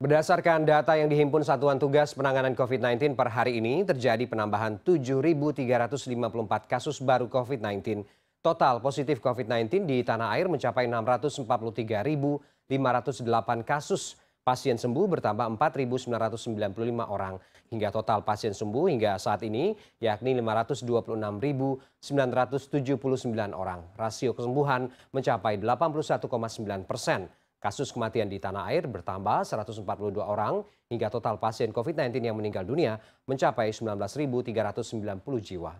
Berdasarkan data yang dihimpun Satuan Tugas Penanganan COVID-19 per hari ini terjadi penambahan 7.354 kasus baru COVID-19. Total positif COVID-19 di tanah air mencapai 643.508 kasus. Pasien sembuh bertambah 4.995 orang. Hingga total pasien sembuh hingga saat ini yakni 526.979 orang. Rasio kesembuhan mencapai 81,9 persen. Kasus kematian di tanah air bertambah 142 orang hingga total pasien COVID-19 yang meninggal dunia mencapai 19.390 jiwa.